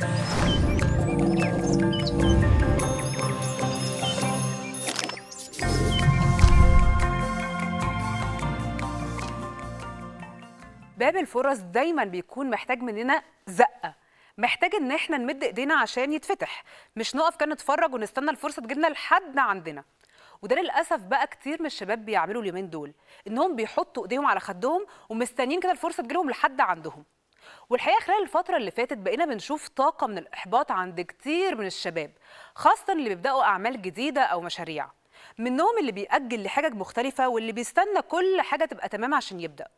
باب الفرص دايما بيكون محتاج مننا زقه محتاج ان احنا نمد ايدينا عشان يتفتح مش نقف كده نتفرج ونستنى الفرصه تجيلنا لحد عندنا وده للاسف بقى كتير من الشباب بيعملوا اليومين دول انهم بيحطوا ايديهم على خدهم ومستنيين كده الفرصه تجيلهم لحد عندهم والحقيقه خلال الفتره اللي فاتت بقينا بنشوف طاقه من الاحباط عند كتير من الشباب خاصه اللي بيبداوا اعمال جديده او مشاريع منهم اللي بيأجل لحاجة مختلفة واللي بيستنى كل حاجة تبقى تمام عشان يبدأ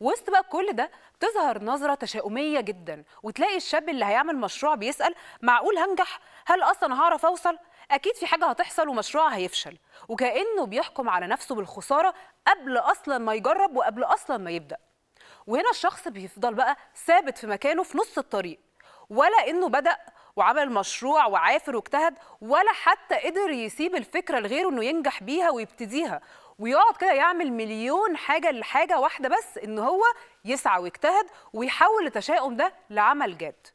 وسط بقى كل ده بتظهر نظرة تشاؤمية جدا وتلاقي الشاب اللي هيعمل مشروع بيسأل معقول هنجح؟ هل أصلا هعرف أوصل؟ أكيد في حاجة هتحصل ومشروع هيفشل وكأنه بيحكم على نفسه بالخسارة قبل أصلا ما يجرب وقبل أصلا ما يبدأ وهنا الشخص بيفضل بقى ثابت في مكانه في نص الطريق ولا انه بدا وعمل مشروع وعافر واجتهد ولا حتى قدر يسيب الفكره لغيره انه ينجح بيها ويبتديها ويقعد كده يعمل مليون حاجه لحاجه واحده بس ان هو يسعى ويجتهد ويحول التشاؤم ده لعمل جاد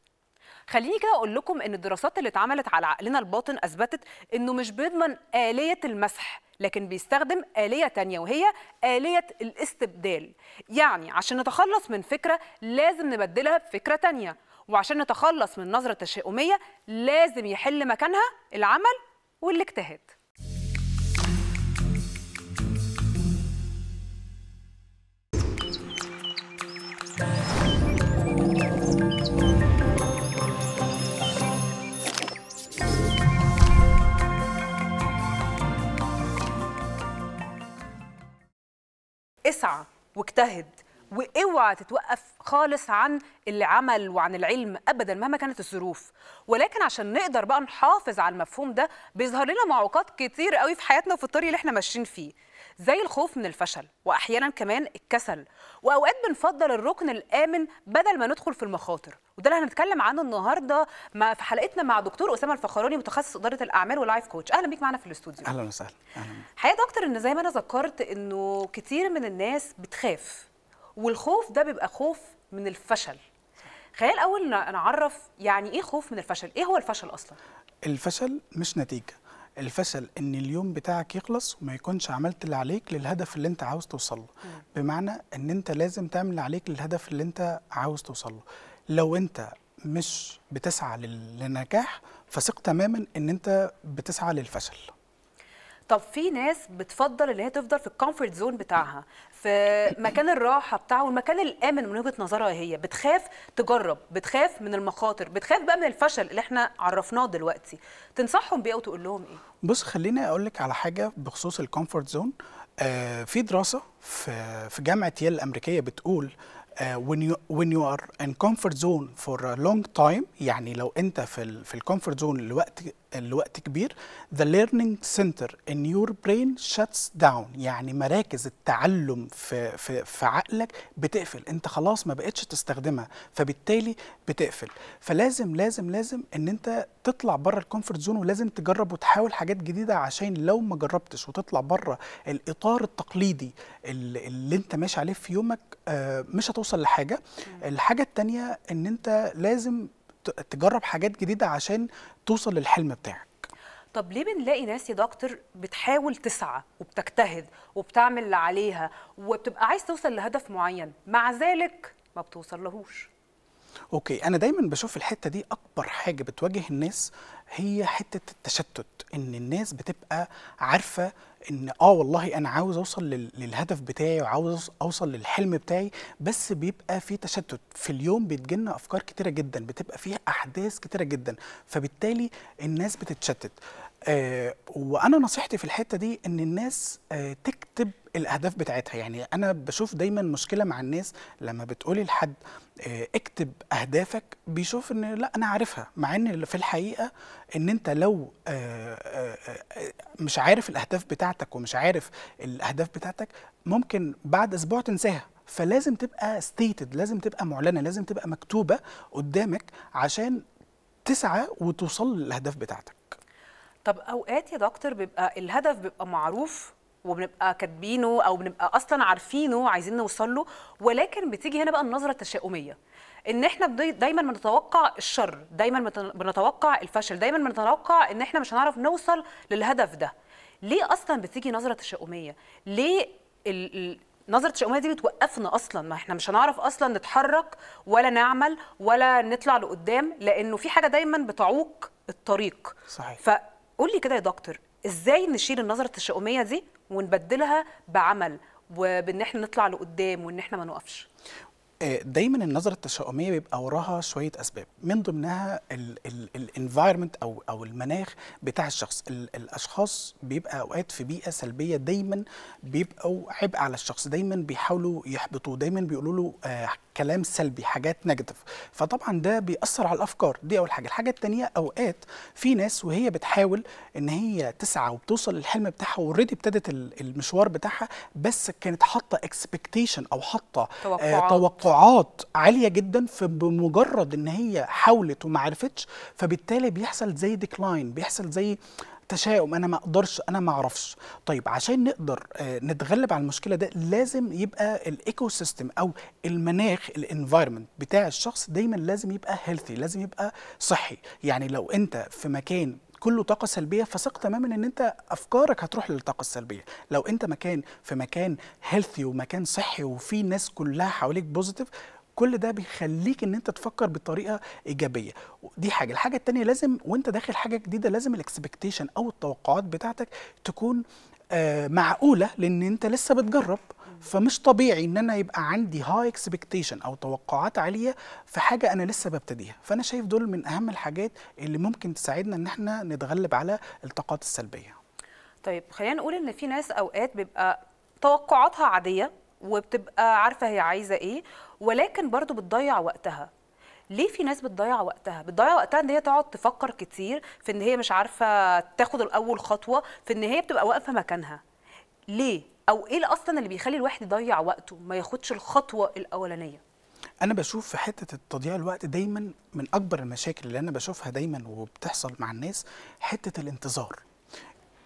خليني كده اقول لكم ان الدراسات اللي اتعملت على عقلنا الباطن اثبتت انه مش بيضمن آلية المسح لكن بيستخدم آلية تانية وهي آلية الاستبدال يعني عشان نتخلص من فكرة لازم نبدلها بفكرة تانية وعشان نتخلص من نظرة تشاؤمية لازم يحل مكانها العمل والاجتهاد اسعى واجتهد واوعى تتوقف خالص عن العمل وعن العلم ابدا مهما كانت الظروف ولكن عشان نقدر بقى نحافظ على المفهوم ده بيظهر لنا معوقات كتير قوي في حياتنا وفي الطريق اللي احنا ماشيين فيه زي الخوف من الفشل واحيانا كمان الكسل واوقات بنفضل الركن الامن بدل ما ندخل في المخاطر وده اللي هنتكلم عنه النهارده في حلقتنا مع دكتور اسامه الفخراني متخصص اداره الاعمال ولايف كوتش اهلا بيك معانا في الاستوديو اهلا وسهلا اهلا حقيقه دكتور ان زي ما انا ذكرت انه كتير من الناس بتخاف والخوف ده بيبقى خوف من الفشل خلينا الاول نعرف يعني ايه خوف من الفشل ايه هو الفشل اصلا الفشل مش نتيجه الفشل ان اليوم بتاعك يخلص وما يكونش عملت اللي عليك للهدف اللي انت عاوز توصل له بمعنى ان انت لازم تعمل اللي عليك للهدف اللي انت عاوز توصل له لو انت مش بتسعى للنجاح فثق تماما ان انت بتسعى للفشل طب في ناس بتفضل ان هي تفضل في الكومفورت زون بتاعها في مكان الراحه بتاعه والمكان الامن من وجهه نظرها هي بتخاف تجرب بتخاف من المخاطر بتخاف بقى من الفشل اللي احنا عرفناه دلوقتي تنصحهم بيه وتقول لهم ايه بص خليني اقول لك على حاجه بخصوص الكومفورت زون آه في دراسه في في جامعه ييل الامريكيه بتقول Uh, when you when you are in comfort zone for a long time يعني لو انت في ال في الكومفورت زون لوقت لوقت كبير the learning center in your brain shuts down يعني مراكز التعلم في في في عقلك بتقفل انت خلاص ما بقتش تستخدمها فبالتالي بتقفل فلازم لازم لازم ان انت تطلع بره الكومفورت زون ولازم تجرب وتحاول حاجات جديده عشان لو ما جربتش وتطلع بره الاطار التقليدي اللي انت ماشي عليه في يومك آه، مش هتوصل لحاجه الحاجه الثانيه ان انت لازم تجرب حاجات جديده عشان توصل للحلم بتاعك طب ليه بنلاقي ناس يا دكتور بتحاول تسعى وبتجتهد وبتعمل اللي عليها وبتبقى عايز توصل لهدف معين مع ذلك ما بتوصل لهوش اوكي انا دايما بشوف الحته دي اكبر حاجه بتواجه الناس هي حته التشتت ان الناس بتبقى عارفه ان اه والله انا عاوز اوصل للهدف بتاعي وعاوز اوصل للحلم بتاعي بس بيبقى في تشتت في اليوم بتجيلنا افكار كتيره جدا بتبقى فيها احداث كتيره جدا فبالتالي الناس بتتشتت آه وانا نصيحتي في الحته دي ان الناس آه تكتب الاهداف بتاعتها يعني انا بشوف دايما مشكله مع الناس لما بتقولي لحد آه، اكتب اهدافك بيشوف ان لا انا عارفها مع ان في الحقيقه ان انت لو آه، آه، مش عارف الاهداف بتاعتك ومش عارف الاهداف بتاعتك ممكن بعد اسبوع تنساها فلازم تبقى ستيتد لازم تبقى معلنه لازم تبقى مكتوبه قدامك عشان تسعى وتوصل للاهداف بتاعتك طب اوقات يا دكتور بيبقى الهدف بيبقى معروف وبنبقى كاتبينه او بنبقى اصلا عارفينه عايزين نوصل له ولكن بتيجي هنا بقى النظره التشاؤميه ان احنا دايما بنتوقع الشر دايما بنتوقع الفشل دايما بنتوقع ان احنا مش هنعرف نوصل للهدف ده ليه اصلا بتيجي نظره تشاؤميه ليه ال نظرة الشؤمية دي بتوقفنا أصلا ما احنا مش هنعرف أصلا نتحرك ولا نعمل ولا نطلع لقدام لأنه في حاجة دايما بتعوق الطريق صحيح فقول لي كده يا دكتور ازاي نشيل النظرة التشاؤمية دي ونبدلها بعمل وبان احنا نطلع لقدام وان احنا ما نقفش آه، دايما النظره التشاؤميه بيبقى وراها شويه اسباب من ضمنها الانفايرمنت او او المناخ بتاع الشخص الاشخاص بيبقى اوقات في بيئه سلبيه دايما بيبقوا عبء على الشخص دايما بيحاولوا يحبطوه دايما بيقولوا له آه، كلام سلبي حاجات نيجاتيف فطبعا ده بيأثر على الافكار دي اول حاجه الحاجه الثانيه اوقات في ناس وهي بتحاول ان هي تسعى وبتوصل للحلم بتاعها اوريدي ابتدت المشوار بتاعها بس كانت حاطه اكسبكتيشن او حاطه آه، توقعات. آه توقعات عاليه جدا فبمجرد ان هي حاولت وما عرفتش فبالتالي بيحصل زي ديكلاين بيحصل زي تشاؤم انا ما اقدرش انا ما اعرفش طيب عشان نقدر آه، نتغلب على المشكله ده لازم يبقى الايكو سيستم او المناخ الانفايرمنت بتاع الشخص دايما لازم يبقى هيلثي لازم يبقى صحي يعني لو انت في مكان كله طاقة سلبية فثق تماما ان انت افكارك هتروح للطاقة السلبية لو انت مكان في مكان هيلثي ومكان صحي وفي ناس كلها حواليك بوزيتيف كل ده بيخليك ان انت تفكر بطريقه ايجابيه دي حاجه الحاجه الثانيه لازم وانت داخل حاجه جديده لازم الاكسبكتيشن او التوقعات بتاعتك تكون آه معقوله لان انت لسه بتجرب فمش طبيعي ان انا يبقى عندي هاي اكسبكتيشن او توقعات عاليه في حاجه انا لسه ببتديها فانا شايف دول من اهم الحاجات اللي ممكن تساعدنا ان احنا نتغلب على الطاقات السلبيه طيب خلينا نقول ان في ناس اوقات بيبقى توقعاتها عاديه وبتبقى عارفه هي عايزه ايه ولكن برضو بتضيع وقتها ليه في ناس بتضيع وقتها بتضيع وقتها ان هي تقعد تفكر كتير في ان هي مش عارفه تاخد الاول خطوه في ان هي بتبقى واقفه مكانها ليه او ايه اصلا اللي بيخلي الواحد يضيع وقته ما ياخدش الخطوه الاولانيه انا بشوف في حته تضييع الوقت دايما من اكبر المشاكل اللي انا بشوفها دايما وبتحصل مع الناس حته الانتظار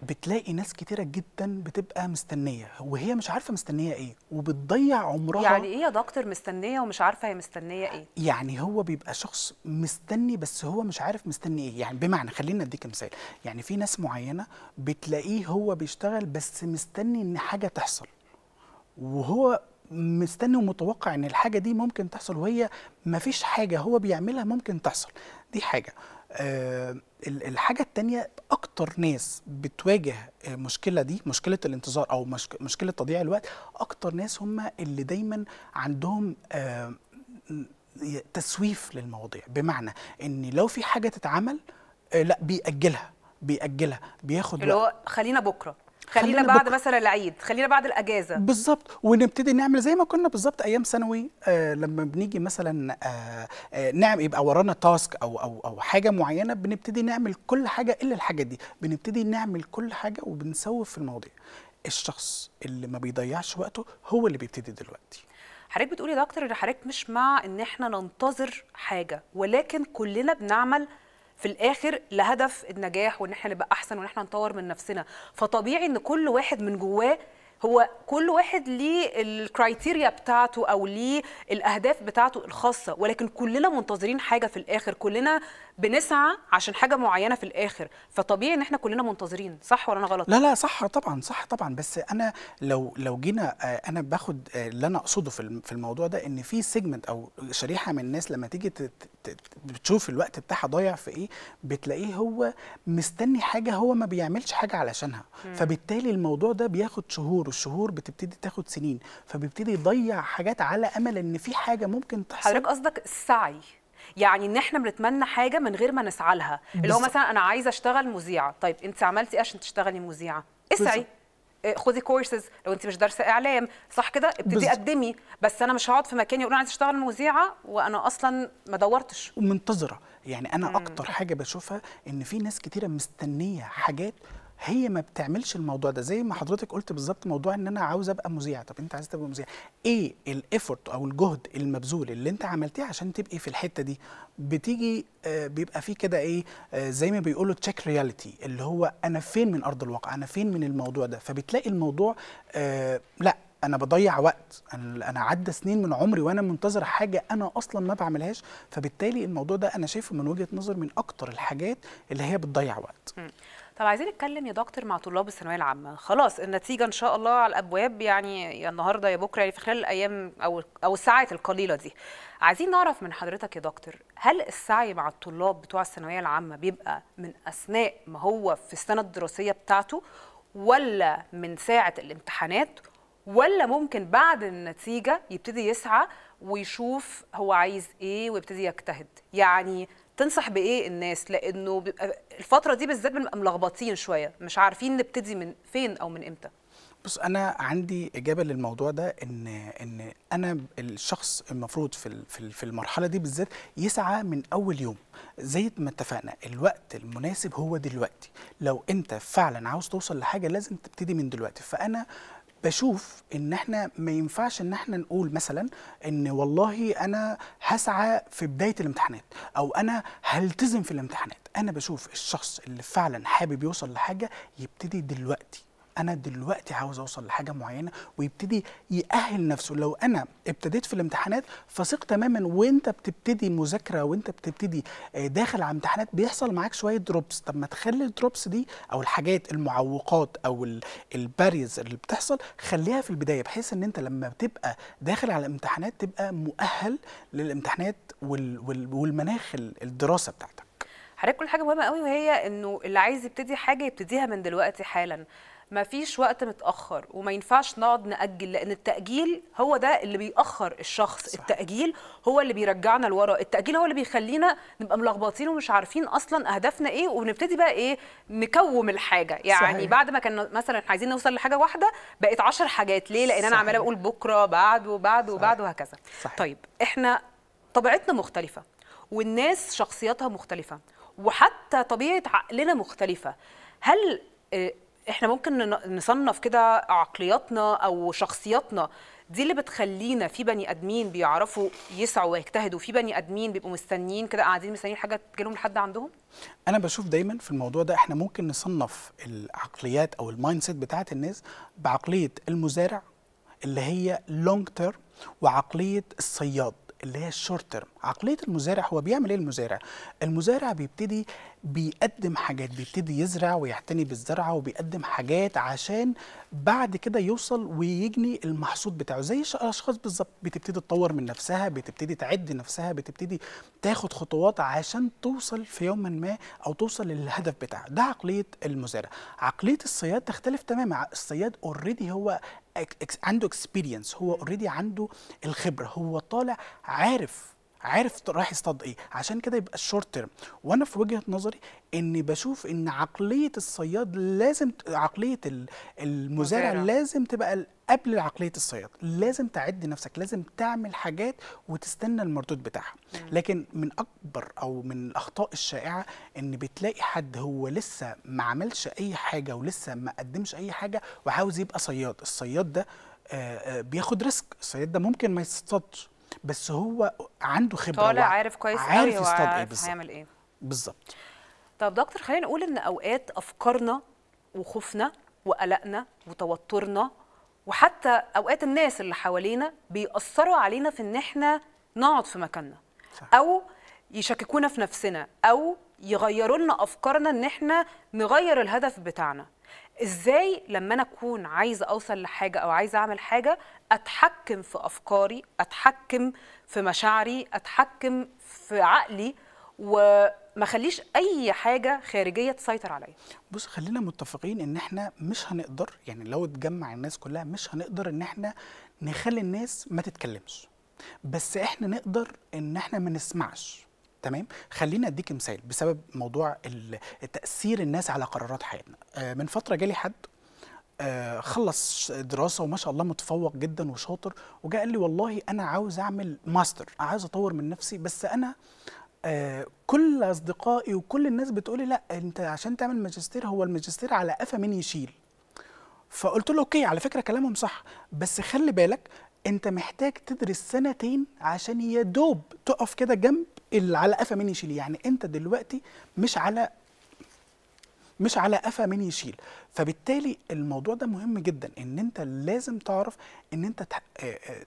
بتلاقي ناس كتيره جدا بتبقى مستنيه وهي مش عارفه مستنيه ايه وبتضيع عمرها يعني ايه يا دكتور مستنيه ومش عارفه هي مستنيه ايه يعني هو بيبقى شخص مستني بس هو مش عارف مستني ايه يعني بمعنى خلينا اديك مثال يعني في ناس معينه بتلاقيه هو بيشتغل بس مستني ان حاجه تحصل وهو مستني ومتوقع ان الحاجه دي ممكن تحصل وهي مفيش حاجه هو بيعملها ممكن تحصل دي حاجه آه، الحاجه الثانيه اكتر ناس بتواجه المشكله آه، دي مشكله الانتظار او مشكله تضييع الوقت اكتر ناس هم اللي دايما عندهم آه، تسويف للمواضيع بمعنى ان لو في حاجه تتعمل لا بيأجلها بيأجلها بياخد اللي هو خلينا بكره خلينا بعد بك... مثلا العيد خلينا بعد الاجازه بالظبط ونبتدي نعمل زي ما كنا بالظبط ايام ثانوي آه لما بنيجي مثلا آه آه نعمل يبقى ورانا تاسك او او او حاجه معينه بنبتدي نعمل كل حاجه الا الحاجه دي بنبتدي نعمل كل حاجه وبنسوف في المواضيع الشخص اللي ما بيضيعش وقته هو اللي بيبتدي دلوقتي حضرتك بتقولي يا دكتور ان حضرتك مش مع ان احنا ننتظر حاجه ولكن كلنا بنعمل في الاخر لهدف النجاح وان احنا نبقى احسن وان احنا نطور من نفسنا فطبيعي ان كل واحد من جواه هو كل واحد ليه الكرايتيريا بتاعته او ليه الاهداف بتاعته الخاصه ولكن كلنا منتظرين حاجه في الاخر كلنا بنسعى عشان حاجه معينه في الاخر فطبيعي ان احنا كلنا منتظرين صح ولا انا غلط لا لا صح طبعا صح طبعا بس انا لو لو جينا آه، انا باخد آه، اللي انا اقصده في الموضوع ده ان في سيجمنت او شريحه من الناس لما تيجي بتشوف الوقت بتاعها ضايع في ايه بتلاقيه هو مستني حاجه هو ما بيعملش حاجه علشانها فبالتالي الموضوع ده بياخد شهور والشهور بتبتدي تاخد سنين فبيبتدي يضيع حاجات على امل ان في حاجه ممكن تحصل حضرتك قصدك السعي يعني ان احنا بنتمنى حاجه من غير ما نسعى لها اللي هو مثلا انا عايزه اشتغل مذيعه طيب انت عملتي ايه عشان تشتغلي مذيعه اسعي آه، خدي كورسز لو انت مش دارسه اعلام صح كده ابتدي قدمي بس انا مش هقعد في مكاني اقول انا عايز اشتغل مذيعه وانا اصلا ما دورتش ومنتظره يعني انا مم. اكتر حاجه بشوفها ان في ناس كتيره مستنيه حاجات هي ما بتعملش الموضوع ده زي ما حضرتك قلت بالظبط موضوع ان انا عاوز ابقى مذيع طب انت عايز تبقى مذيع ايه الايفورت او الجهد المبذول اللي انت عملتيه عشان تبقي في الحته دي بتيجي آه بيبقى فيه كده ايه آه زي ما بيقولوا تشيك رياليتي اللي هو انا فين من ارض الواقع انا فين من الموضوع ده فبتلاقي الموضوع آه لا انا بضيع وقت انا عدى سنين من عمري وانا منتظر حاجه انا اصلا ما بعملهاش فبالتالي الموضوع ده انا شايفه من وجهه نظر من اكتر الحاجات اللي هي بتضيع وقت طب عايزين نتكلم يا دكتور مع طلاب الثانويه العامه خلاص النتيجه ان شاء الله على الابواب يعني يا النهارده يا بكره يعني في خلال الايام او او الساعات القليله دي عايزين نعرف من حضرتك يا دكتور هل السعي مع الطلاب بتوع الثانويه العامه بيبقى من اثناء ما هو في السنه الدراسيه بتاعته ولا من ساعه الامتحانات ولا ممكن بعد النتيجه يبتدي يسعى ويشوف هو عايز ايه ويبتدي يجتهد يعني تنصح بايه الناس لانه بيبقى الفتره دي بالذات بنبقى ملخبطين شويه مش عارفين نبتدي من فين او من امتى بص انا عندي اجابه للموضوع ده ان ان انا الشخص المفروض في في المرحله دي بالذات يسعى من اول يوم زي ما اتفقنا الوقت المناسب هو دلوقتي لو انت فعلا عاوز توصل لحاجه لازم تبتدي من دلوقتي فانا بشوف ان احنا ما ينفعش ان احنا نقول مثلا ان والله انا هسعى في بدايه الامتحانات او انا هلتزم في الامتحانات انا بشوف الشخص اللي فعلا حابب يوصل لحاجه يبتدي دلوقتي انا دلوقتي عاوز اوصل لحاجه معينه ويبتدي يأهل نفسه لو انا ابتديت في الامتحانات فثق تماما وانت بتبتدي مذاكره وانت بتبتدي آه، داخل على امتحانات بيحصل معاك شويه دروبس طب ما تخلي الدروبس دي او الحاجات المعوقات او الباريز اللي بتحصل خليها في البدايه بحيث ان انت لما بتبقى داخل على الامتحانات تبقى مؤهل للامتحانات والمناخ الدراسه بتاعتك حضرتك كل حاجه مهمه قوي وهي انه اللي عايز يبتدي حاجه يبتديها من دلوقتي حالا ما فيش وقت متاخر وما ينفعش نقعد ناجل لان التاجيل هو ده اللي بيأخر الشخص صح. التاجيل هو اللي بيرجعنا لورا التاجيل هو اللي بيخلينا نبقى ملخبطين ومش عارفين اصلا اهدافنا ايه وبنبتدي بقى ايه نكوم الحاجه يعني صحيح. بعد ما كان مثلا عايزين نوصل لحاجه واحده بقت 10 حاجات ليه لان انا عماله بقول بكره بعد وبعد وبعد وهكذا صحيح. طيب احنا طبيعتنا مختلفه والناس شخصياتها مختلفه وحتى طبيعه عقلنا مختلفه هل آه، احنا ممكن نصنف كده عقلياتنا او شخصياتنا دي اللي بتخلينا في بني ادمين بيعرفوا يسعوا ويجتهدوا في بني ادمين بيبقوا مستنيين كده قاعدين مستنيين حاجه تجيلهم لحد عندهم انا بشوف دايما في الموضوع ده احنا ممكن نصنف العقليات او المايند سيت بتاعت الناس بعقليه المزارع اللي هي لونج تيرم وعقليه الصياد اللي هي الشورت تيرم عقليه المزارع هو بيعمل ايه المزارع المزارع بيبتدي بيقدم حاجات بيبتدي يزرع ويعتني بالزرعه وبيقدم حاجات عشان بعد كده يوصل ويجني المحصول بتاعه زي الاشخاص بالظبط بتبتدي تطور من نفسها بتبتدي تعد نفسها بتبتدي تاخد خطوات عشان توصل في يوم ما او توصل للهدف بتاعها ده عقليه المزارع عقليه الصياد تختلف تماما الصياد اوريدي هو عنده اكسبيرينس هو اوريدي عنده الخبره هو طالع عارف عارف رايح يصطاد ايه عشان كده يبقى الشورت تيرم وانا في وجهه نظري اني بشوف ان عقليه الصياد لازم عقليه المزارع مزارع. لازم تبقى قبل عقليه الصياد لازم تعد نفسك لازم تعمل حاجات وتستنى المردود بتاعها لكن من اكبر او من الاخطاء الشائعه ان بتلاقي حد هو لسه ما عملش اي حاجه ولسه ما قدمش اي حاجه وعاوز يبقى صياد الصياد ده آه، آه، بياخد ريسك الصياد ده ممكن ما يصطادش بس هو عنده خبره طالع عارف كويس عارف قوي عارف هيعمل ايه بالظبط طب دكتور خلينا نقول ان اوقات افكارنا وخوفنا وقلقنا وتوترنا وحتى اوقات الناس اللي حوالينا بيأثروا علينا في ان احنا نقعد في مكاننا صح. او يشككونا في نفسنا او يغيروا لنا افكارنا ان احنا نغير الهدف بتاعنا ازاي لما انا اكون عايزه اوصل لحاجه او عايزه اعمل حاجه اتحكم في افكاري اتحكم في مشاعري اتحكم في عقلي وما خليش اي حاجه خارجيه تسيطر عليا بص خلينا متفقين ان احنا مش هنقدر يعني لو اتجمع الناس كلها مش هنقدر ان احنا نخلي الناس ما تتكلمش بس احنا نقدر ان احنا ما نسمعش تمام خليني اديك مثال بسبب موضوع تاثير الناس على قرارات حياتنا آه، من فتره جالي حد آه، خلص دراسه وما شاء الله متفوق جدا وشاطر وجاء قال لي والله انا عاوز اعمل ماستر عاوز اطور من نفسي بس انا آه، كل اصدقائي وكل الناس بتقولي لا انت عشان تعمل ماجستير هو الماجستير على قفا من يشيل فقلت له اوكي على فكره كلامهم صح بس خلي بالك انت محتاج تدرس سنتين عشان يا دوب تقف كده جنب اللي على قفا مين يشيل يعني انت دلوقتي مش على مش على قفا مين يشيل فبالتالي الموضوع ده مهم جدا ان انت لازم تعرف ان انت تح... آه، آه،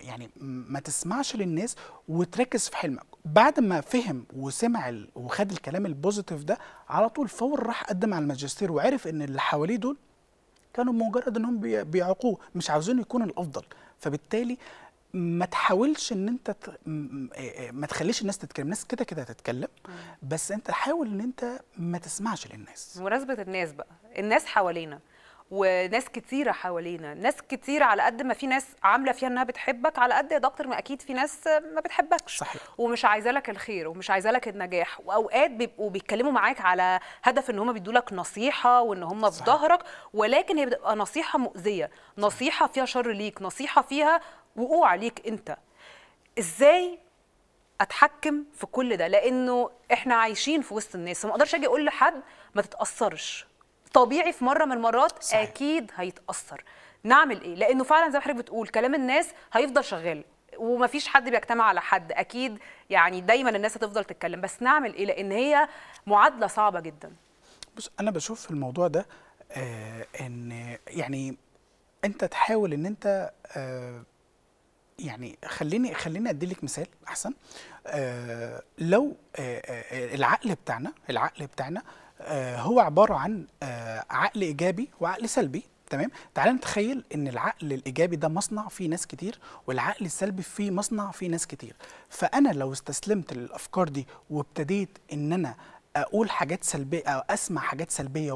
يعني ما تسمعش للناس وتركز في حلمك بعد ما فهم وسمع ال... وخد الكلام البوزيتيف ده على طول فور راح قدم على الماجستير وعرف ان اللي حواليه دول كانوا مجرد انهم بيعقوه مش عاوزين يكون الافضل فبالتالي ما تحاولش ان انت ت... ما تخليش الناس تتكلم الناس كده كده هتتكلم بس انت حاول ان انت ما تسمعش للناس بمناسبه الناس بقى الناس حوالينا وناس كتيره حوالينا ناس كتير على قد ما في ناس عامله فيها انها بتحبك على قد يا دكتور ما اكيد في ناس ما بتحبكش صحيح. ومش عايزه لك الخير ومش عايزه لك النجاح واوقات بيبقوا بيتكلموا معاك على هدف ان هم بيدوا لك نصيحه وان هم في ظهرك ولكن هي بتبقى نصيحه مؤذيه نصيحه فيها شر ليك نصيحه فيها وقوع عليك انت ازاي اتحكم في كل ده لانه احنا عايشين في وسط الناس فما اقدرش اجي اقول لحد ما تتاثرش طبيعي في مره من المرات صحيح. اكيد هيتاثر نعمل ايه لانه فعلا زي ما حضرتك بتقول كلام الناس هيفضل شغال ومفيش حد بيجتمع على حد اكيد يعني دايما الناس هتفضل تتكلم بس نعمل ايه لان هي معادله صعبه جدا بص انا بشوف في الموضوع ده آه ان يعني انت تحاول ان انت آه يعني خليني خليني اديلك مثال احسن آه لو آه آه العقل بتاعنا العقل بتاعنا آه هو عباره عن آه عقل ايجابي وعقل سلبي تمام تعال نتخيل ان العقل الايجابي ده مصنع فيه ناس كتير والعقل السلبي فيه مصنع فيه ناس كتير فانا لو استسلمت للافكار دي وابتديت ان انا اقول حاجات سلبيه أو اسمع حاجات سلبيه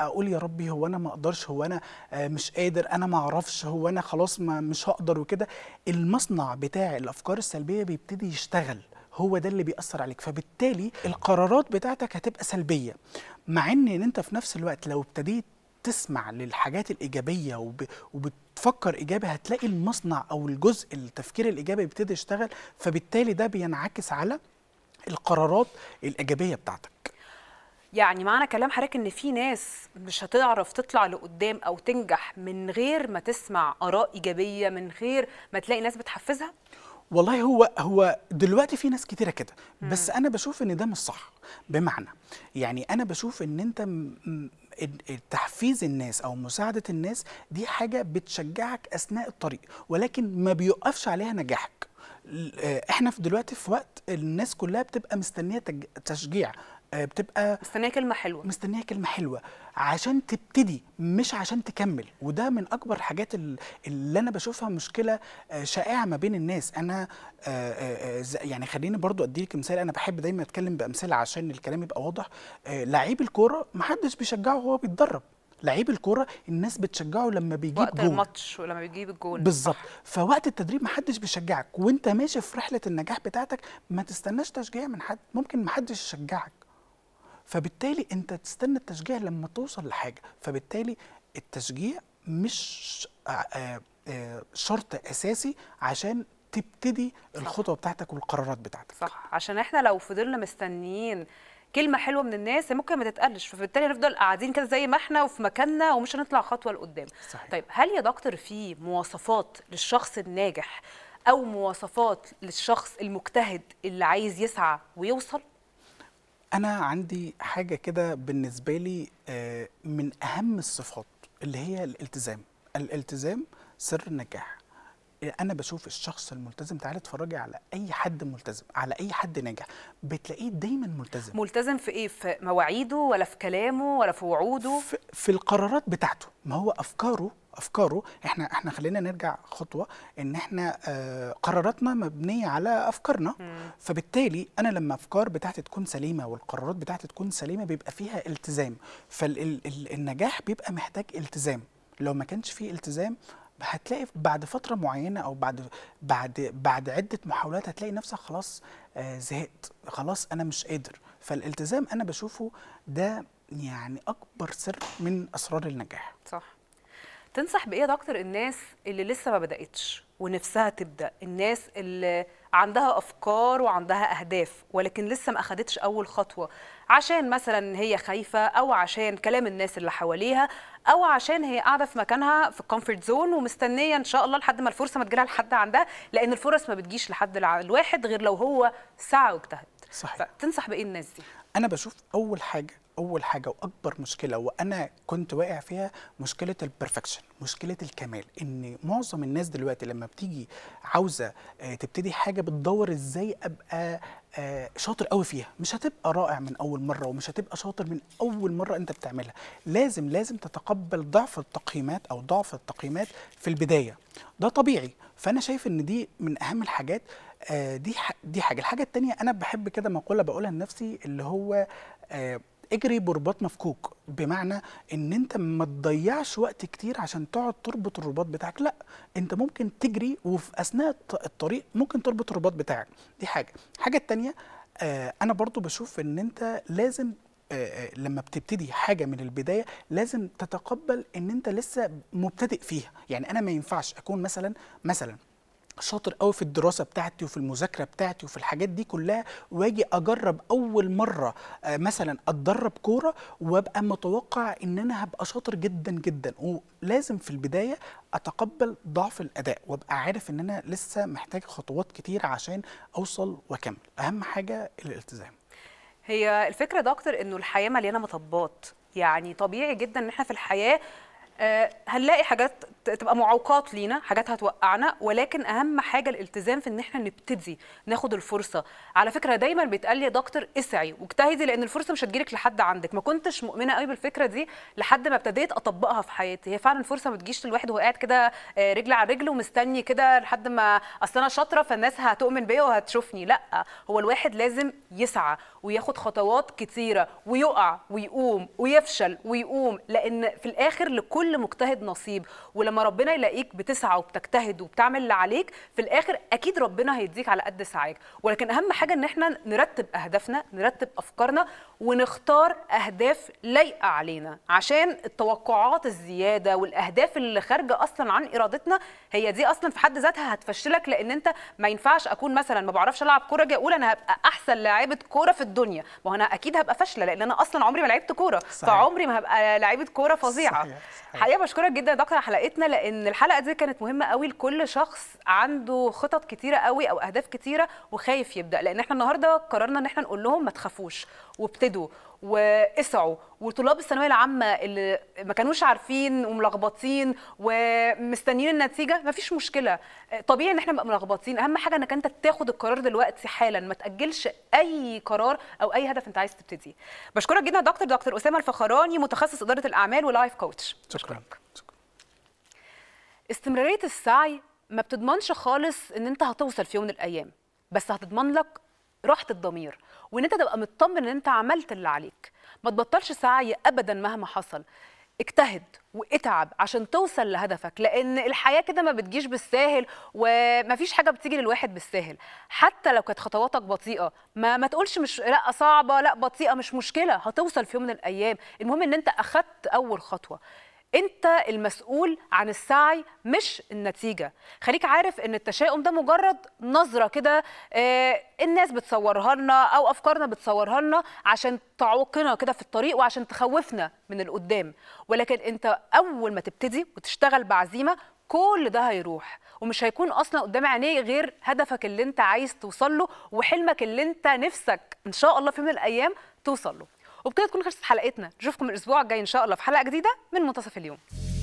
واقول يا ربي هو انا ما اقدرش هو انا آه، مش قادر انا ما اعرفش هو انا خلاص ما مش هقدر وكده المصنع بتاع الافكار السلبيه بيبتدي يشتغل هو ده اللي بيأثر عليك فبالتالي القرارات بتاعتك هتبقى سلبية مع ان انت في نفس الوقت لو ابتديت تسمع للحاجات الإيجابية وب... وبتفكر إيجابي هتلاقي المصنع أو الجزء التفكير الإيجابي بيبتدي يشتغل فبالتالي ده بينعكس على القرارات الإيجابية بتاعتك يعني معنى كلام حضرتك ان في ناس مش هتعرف تطلع لقدام او تنجح من غير ما تسمع اراء ايجابيه من غير ما تلاقي ناس بتحفزها والله هو هو دلوقتي في ناس كتيره كده بس انا بشوف ان ده مش صح بمعنى يعني انا بشوف ان انت تحفيز الناس او مساعده الناس دي حاجه بتشجعك اثناء الطريق ولكن ما بيوقفش عليها نجاحك آه، احنا في دلوقتي في وقت الناس كلها بتبقى مستنيه تشجيع آه، بتبقى مستنيه كلمه حلوه مستنيه كلمه حلوه عشان تبتدي مش عشان تكمل وده من اكبر الحاجات اللي انا بشوفها مشكله آه، شائعه ما بين الناس انا آه، يعني خليني برضو اديلك مثال انا بحب دايما اتكلم بامثله عشان الكلام يبقى واضح لعيب الكوره ما حدش بيشجعه وهو بيتدرب لعيب الكوره الناس بتشجعه لما بيجيب وقت جول وقت الماتش ولما بيجيب الجول بالظبط فوقت التدريب محدش بيشجعك وانت ماشي في رحله النجاح بتاعتك ما تستناش تشجيع من حد ممكن محدش يشجعك فبالتالي انت تستنى التشجيع لما توصل لحاجه فبالتالي التشجيع مش آه، آه، آه، شرط اساسي عشان تبتدي الخطوه بتاعتك والقرارات بتاعتك صح عشان احنا لو فضلنا مستنيين كلمه حلوه من الناس ممكن ما تتقلش فبالتالي هنفضل قاعدين كده زي ما احنا وفي مكاننا ومش هنطلع خطوه لقدام صحيح. طيب هل يا دكتور في مواصفات للشخص الناجح او مواصفات للشخص المجتهد اللي عايز يسعى ويوصل انا عندي حاجه كده بالنسبه لي آه، من اهم الصفات اللي هي الالتزام الالتزام سر النجاح انا بشوف الشخص الملتزم تعالي اتفرجي على اي حد ملتزم على اي حد ناجح بتلاقيه دايما ملتزم ملتزم في ايه في مواعيده ولا في كلامه ولا في وعوده في, في القرارات بتاعته ما هو افكاره افكاره احنا احنا خلينا نرجع خطوه ان احنا آه قراراتنا مبنيه على افكارنا مم. فبالتالي انا لما افكار بتاعتي تكون سليمه والقرارات بتاعتي تكون سليمه بيبقى فيها التزام فالنجاح بيبقى محتاج التزام لو ما كانش فيه التزام هتلاقي بعد فتره معينه او بعد بعد بعد عده محاولات هتلاقي نفسك خلاص آه زهقت خلاص انا مش قادر فالالتزام انا بشوفه ده يعني اكبر سر من اسرار النجاح صح تنصح بايه يا دكتور الناس اللي لسه ما بداتش ونفسها تبدا الناس اللي عندها افكار وعندها اهداف ولكن لسه ما اخدتش اول خطوه عشان مثلا هي خايفه او عشان كلام الناس اللي حواليها او عشان هي قاعده في مكانها في الكومفورت زون ومستنيه ان شاء الله لحد ما الفرصه ما تجيلها لحد عندها لان الفرص ما بتجيش لحد الواحد غير لو هو سعى واجتهد صحيح تنصح بايه الناس دي انا بشوف اول حاجه اول حاجه واكبر مشكله وانا كنت واقع فيها مشكله البرفكشن مشكله الكمال ان معظم الناس دلوقتي لما بتيجي عاوزه آه، تبتدي حاجه بتدور ازاي ابقى آه، شاطر قوي فيها مش هتبقى رائع من اول مره ومش هتبقى شاطر من اول مره انت بتعملها لازم لازم تتقبل ضعف التقييمات او ضعف التقييمات في البدايه ده طبيعي فانا شايف ان دي من اهم الحاجات آه، دي دي حاجه الحاجه التانية انا بحب كده مقوله بقولها لنفسي اللي هو اجري برباط مفكوك بمعنى ان انت ما تضيعش وقت كتير عشان تقعد تربط الرباط بتاعك لا انت ممكن تجري وفي اثناء الطريق ممكن تربط الرباط بتاعك دي حاجه الحاجه الثانيه آه انا برضو بشوف ان انت لازم آه، آه، لما بتبتدي حاجه من البدايه لازم تتقبل ان انت لسه مبتدئ فيها يعني انا ما ينفعش اكون مثلا مثلا شاطر قوي في الدراسه بتاعتي وفي المذاكره بتاعتي وفي الحاجات دي كلها واجي اجرب اول مره آه، مثلا اتدرب كوره وابقى متوقع ان انا هبقى شاطر جدا جدا ولازم في البدايه اتقبل ضعف الاداء وابقى عارف ان انا لسه محتاج خطوات كتير عشان اوصل واكمل اهم حاجه الالتزام هي الفكره دكتور انه الحياه مليانه مطبات يعني طبيعي جدا ان احنا في الحياه آه، هنلاقي حاجات تبقى معوقات لينا حاجات هتوقعنا ولكن اهم حاجه الالتزام في ان احنا نبتدي ناخد الفرصه على فكره دايما بيتقال لي يا دكتور اسعي واجتهدي لان الفرصه مش هتجيلك لحد عندك ما كنتش مؤمنه قوي بالفكره دي لحد ما ابتديت اطبقها في حياتي هي فعلا الفرصه ما بتجيش للواحد وهو قاعد كده آه، رجل على رجل ومستني كده لحد ما اصل انا شاطره فالناس هتؤمن بيا وهتشوفني لا هو الواحد لازم يسعى وياخد خطوات كتيره ويقع ويقوم ويفشل ويقوم لان في الاخر لكل لكل مجتهد نصيب ولما ربنا يلاقيك بتسعى وبتجتهد وبتعمل اللي عليك في الاخر اكيد ربنا هيديك على قد سعيك ولكن اهم حاجه ان احنا نرتب اهدافنا نرتب افكارنا ونختار اهداف لايقه علينا عشان التوقعات الزياده والاهداف اللي خارجه اصلا عن ارادتنا هي دي اصلا في حد ذاتها هتفشلك لان انت ما ينفعش اكون مثلا ما بعرفش العب كوره جاي اقول انا هبقى احسن لاعيبه كوره في الدنيا ما انا اكيد هبقى فاشله لان انا اصلا عمري ما لعبت كوره فعمري ما هبقى لاعيبه كوره فظيعه حقيقه بشكرك جدا يا دكتور على حلقتنا لان الحلقه دي كانت مهمه قوي لكل شخص عنده خطط كتيره قوي او اهداف كتيره وخايف يبدا لان احنا النهارده قررنا ان احنا نقول لهم ما تخافوش وابتدوا وقسعوا وطلاب الثانويه العامه اللي ما كانوش عارفين وملخبطين ومستنيين النتيجه ما فيش مشكله طبيعي ان احنا نبقى ملخبطين اهم حاجه انك انت تاخد القرار دلوقتي حالا ما تاجلش اي قرار او اي هدف انت عايز تبتدي بشكرك جدا دكتور دكتور اسامه الفخراني متخصص اداره الاعمال ولايف كوتش شكرا استمراريه السعي ما بتضمنش خالص ان انت هتوصل في يوم من الايام بس هتضمن لك راحه الضمير وان انت تبقى مطمن ان انت عملت اللي عليك ما تبطلش سعي ابدا مهما حصل اجتهد واتعب عشان توصل لهدفك لان الحياه كده ما بتجيش بالساهل ومفيش حاجه بتيجي للواحد بالساهل حتى لو كانت خطواتك بطيئه ما ما تقولش مش لا صعبه لا بطيئه مش مشكله هتوصل في يوم من الايام المهم ان انت اخدت اول خطوه انت المسؤول عن السعي مش النتيجه خليك عارف ان التشاؤم ده مجرد نظره كده آه، الناس بتصورها لنا او افكارنا بتصورها لنا عشان تعوقنا كده في الطريق وعشان تخوفنا من القدام ولكن انت اول ما تبتدي وتشتغل بعزيمه كل ده هيروح ومش هيكون اصلا قدام عينيه غير هدفك اللي انت عايز توصل له وحلمك اللي انت نفسك ان شاء الله في يوم من الايام توصل له وبكده تكون خلصت حلقتنا نشوفكم الاسبوع الجاي ان شاء الله في حلقه جديده من منتصف اليوم